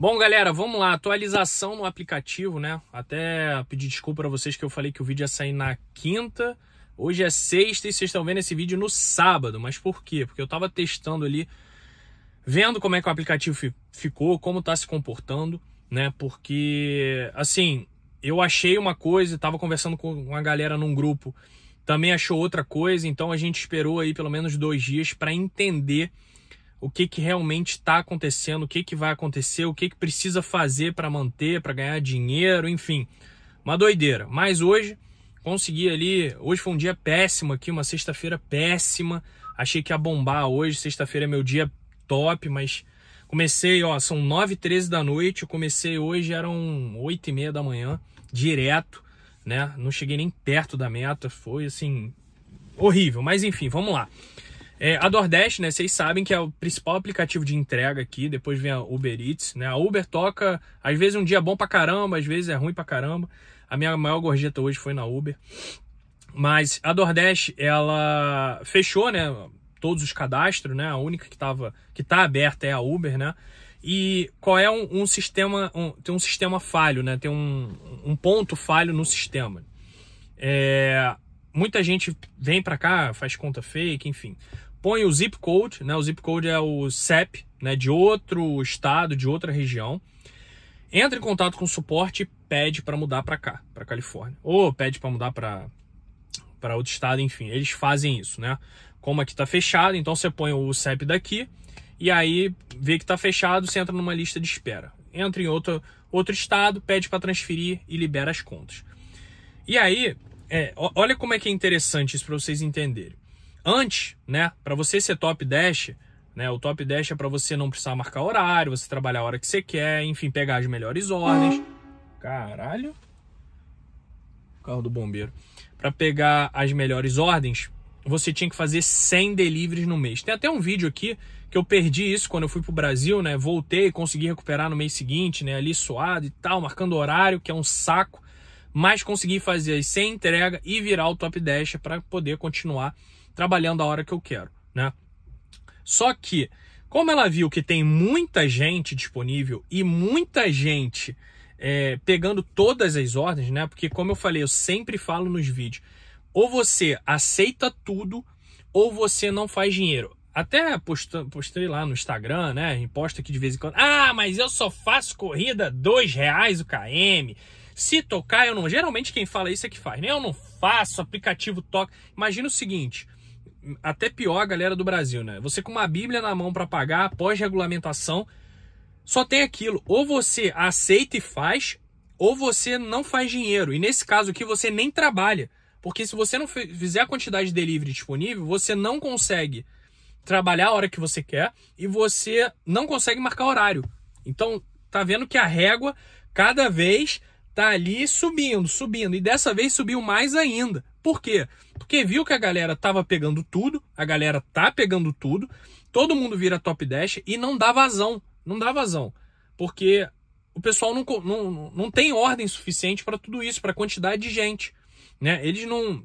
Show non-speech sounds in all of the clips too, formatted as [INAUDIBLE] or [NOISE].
Bom, galera, vamos lá. Atualização no aplicativo, né? Até pedir desculpa para vocês que eu falei que o vídeo ia sair na quinta. Hoje é sexta e vocês estão vendo esse vídeo no sábado. Mas por quê? Porque eu estava testando ali, vendo como é que o aplicativo ficou, como está se comportando, né? Porque, assim, eu achei uma coisa, estava conversando com uma galera num grupo, também achou outra coisa. Então a gente esperou aí pelo menos dois dias para entender o que, que realmente está acontecendo, o que, que vai acontecer, o que, que precisa fazer para manter, para ganhar dinheiro, enfim. Uma doideira. Mas hoje consegui ali. Hoje foi um dia péssimo aqui, uma sexta-feira péssima. Achei que ia bombar hoje. Sexta-feira é meu dia top, mas comecei, ó, são 9 13 da noite. Eu comecei hoje, eram 8 e meia da manhã, direto, né? Não cheguei nem perto da meta. Foi assim, horrível. Mas enfim, vamos lá. É, a DoorDash, né? Vocês sabem que é o principal aplicativo de entrega aqui. Depois vem a Uber Eats, né? A Uber toca, às vezes um dia bom pra caramba, às vezes é ruim pra caramba. A minha maior gorjeta hoje foi na Uber. Mas a DoorDash, ela fechou, né? Todos os cadastros, né? A única que, tava, que tá aberta é a Uber, né? E qual é um, um sistema, um, tem um sistema falho, né? Tem um, um ponto falho no sistema. É, muita gente vem para cá, faz conta fake, enfim põe o zip code, né? O zip code é o CEP, né? De outro estado, de outra região. Entra em contato com o suporte e pede para mudar para cá, para Califórnia. Ou pede para mudar para para outro estado, enfim, eles fazem isso, né? Como aqui está fechado, então você põe o CEP daqui e aí vê que está fechado, você entra numa lista de espera. Entra em outro, outro estado, pede para transferir e libera as contas. E aí, é, olha como é que é interessante isso para vocês entenderem. Antes, né, para você ser top dash, né, o top dash é para você não precisar marcar horário, você trabalhar a hora que você quer, enfim, pegar as melhores ordens. Caralho. Carro do bombeiro. Para pegar as melhores ordens, você tinha que fazer 100 deliveries no mês. Tem até um vídeo aqui que eu perdi isso quando eu fui pro Brasil, né? Voltei, consegui recuperar no mês seguinte, né? Ali suado e tal, marcando horário, que é um saco mas consegui fazer sem entrega e virar o top 10 para poder continuar trabalhando a hora que eu quero, né? Só que, como ela viu que tem muita gente disponível e muita gente é, pegando todas as ordens, né? Porque, como eu falei, eu sempre falo nos vídeos, ou você aceita tudo ou você não faz dinheiro. Até postei lá no Instagram, né? Imposta aqui de vez em quando. Ah, mas eu só faço corrida dois reais o KM. Se tocar, eu não. Geralmente quem fala isso é que faz, né? Eu não faço, aplicativo toca. Imagina o seguinte. Até pior a galera do Brasil, né? Você com uma Bíblia na mão para pagar, após regulamentação, só tem aquilo. Ou você aceita e faz, ou você não faz dinheiro. E nesse caso aqui, você nem trabalha. Porque se você não fizer a quantidade de delivery disponível, você não consegue trabalhar a hora que você quer e você não consegue marcar horário. Então, tá vendo que a régua cada vez tá ali subindo, subindo. E dessa vez subiu mais ainda. Por quê? Porque viu que a galera tava pegando tudo, a galera tá pegando tudo, todo mundo vira top 10 e não dá vazão. Não dá vazão. Porque o pessoal não, não, não tem ordem suficiente para tudo isso, para a quantidade de gente. Né? Eles não,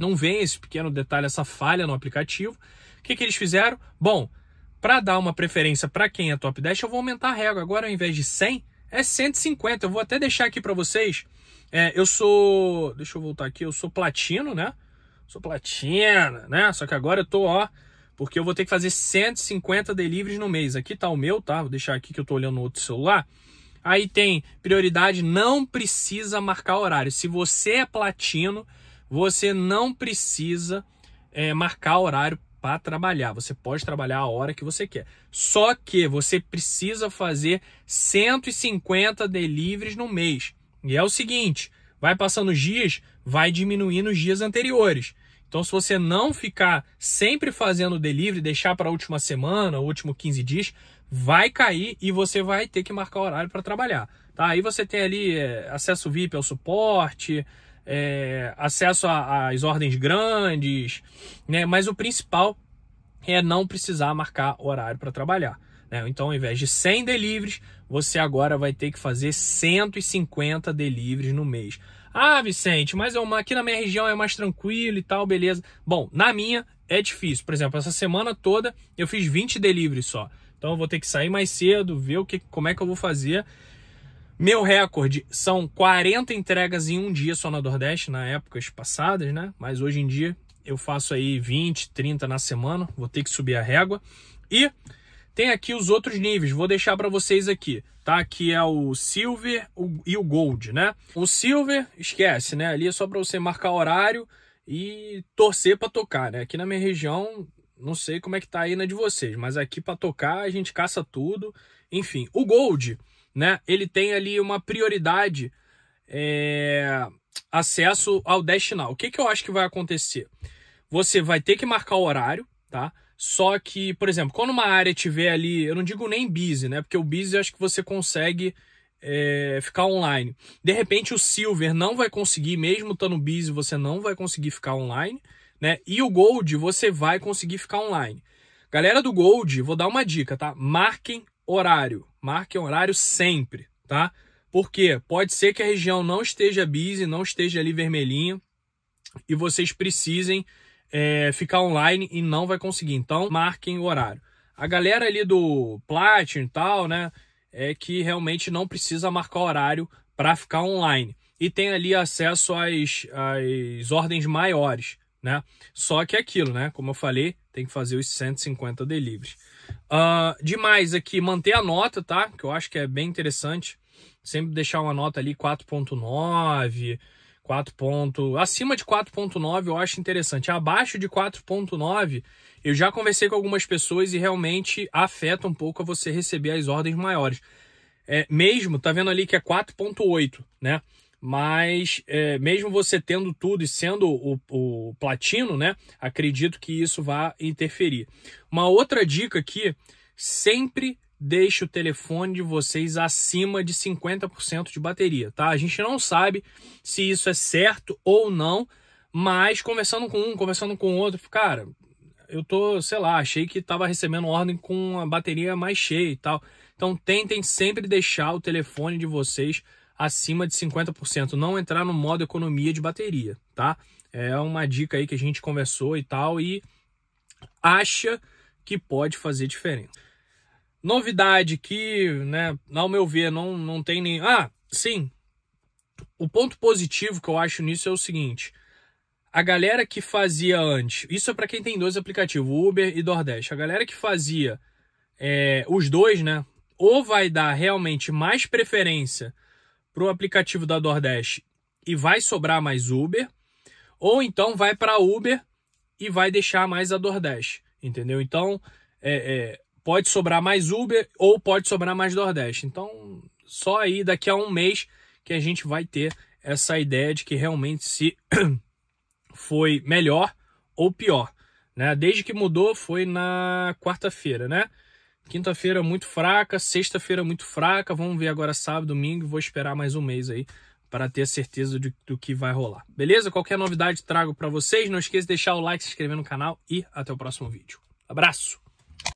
não veem esse pequeno detalhe, essa falha no aplicativo. O que, que eles fizeram? Bom, para dar uma preferência para quem é top 10, eu vou aumentar a regra. Agora, ao invés de 100, é 150. Eu vou até deixar aqui para vocês. É, eu sou. Deixa eu voltar aqui. Eu sou platino, né? Sou platina, né? Só que agora eu tô, ó. Porque eu vou ter que fazer 150 deliveries no mês. Aqui tá o meu, tá? Vou deixar aqui que eu tô olhando no outro celular. Aí tem prioridade, não precisa marcar horário. Se você é platino, você não precisa é, marcar horário para trabalhar. Você pode trabalhar a hora que você quer. Só que você precisa fazer 150 deliveries no mês. E é o seguinte, vai passando os dias, vai diminuindo os dias anteriores. Então, se você não ficar sempre fazendo delivery, deixar para a última semana, último 15 dias, vai cair e você vai ter que marcar horário para trabalhar. Tá? Aí você tem ali é, acesso VIP ao suporte, é, acesso às ordens grandes, né? Mas o principal é não precisar marcar horário para trabalhar. Né? Então, ao invés de 100 deliveries, você agora vai ter que fazer 150 deliveries no mês. Ah, Vicente, mas é uma, aqui na minha região é mais tranquilo e tal, beleza. Bom, na minha é difícil. Por exemplo, essa semana toda eu fiz 20 deliveries só. Então eu vou ter que sair mais cedo, ver o que, como é que eu vou fazer. Meu recorde são 40 entregas em um dia só na Nordeste, na épocas passadas, né? Mas hoje em dia eu faço aí 20, 30 na semana, vou ter que subir a régua. E tem aqui os outros níveis, vou deixar para vocês aqui, tá? Que é o Silver e o Gold, né? O Silver, esquece, né? Ali é só para você marcar horário e torcer para tocar, né? Aqui na minha região, não sei como é que tá aí na de vocês, mas aqui para tocar a gente caça tudo. Enfim, o Gold né? Ele tem ali uma prioridade é, acesso ao destinal. O que, que eu acho que vai acontecer? Você vai ter que marcar o horário, tá? Só que, por exemplo, quando uma área tiver ali, eu não digo nem busy, né? Porque o busy eu acho que você consegue é, ficar online. De repente o silver não vai conseguir, mesmo estando busy, você não vai conseguir ficar online, né? E o gold você vai conseguir ficar online. Galera do gold, vou dar uma dica, tá? Marquem horário. Marquem horário sempre, tá? Porque pode ser que a região não esteja busy, não esteja ali vermelhinho e vocês precisem é, ficar online e não vai conseguir. Então, marquem o horário. A galera ali do Platinum e tal, né? É que realmente não precisa marcar horário para ficar online. E tem ali acesso às, às ordens maiores né? Só que é aquilo, né? Como eu falei, tem que fazer os 150 deliveries. Uh, demais aqui, manter a nota, tá? Que eu acho que é bem interessante. Sempre deixar uma nota ali 4.9, 4 Acima de 4.9 eu acho interessante. Abaixo de 4.9 eu já conversei com algumas pessoas e realmente afeta um pouco a você receber as ordens maiores. É, mesmo, tá vendo ali que é 4.8, né? mas é, mesmo você tendo tudo e sendo o, o, platino, né? Acredito que isso vá interferir. Uma outra dica aqui: sempre deixe o telefone de vocês acima de 50% de bateria, tá? A gente não sabe se isso é certo ou não, mas conversando com um, conversando com o outro, cara, eu tô, sei lá, achei que estava recebendo ordem com a bateria mais cheia e tal. Então tentem sempre deixar o telefone de vocês acima de 50%, não entrar no modo economia de bateria, tá? É uma dica aí que a gente conversou e tal e acha que pode fazer diferença. Novidade que, né, ao meu ver, não, não tem nem. Ah, sim. O ponto positivo que eu acho nisso é o seguinte: a galera que fazia antes, isso é para quem tem dois aplicativos, Uber e Nordeste. a galera que fazia é, os dois, né, ou vai dar realmente mais preferência para o aplicativo da Nordeste e vai sobrar mais Uber, ou então vai para Uber e vai deixar mais a Nordeste, entendeu? Então, é, é, pode sobrar mais Uber ou pode sobrar mais Nordeste. Então, só aí daqui a um mês que a gente vai ter essa ideia de que realmente se [COUGHS] foi melhor ou pior. Né? Desde que mudou foi na quarta-feira, né? Quinta-feira muito fraca, sexta-feira muito fraca. Vamos ver agora sábado, domingo. Vou esperar mais um mês aí para ter certeza de, do que vai rolar. Beleza? Qualquer novidade trago para vocês. Não esqueça de deixar o like, se inscrever no canal e até o próximo vídeo. Abraço!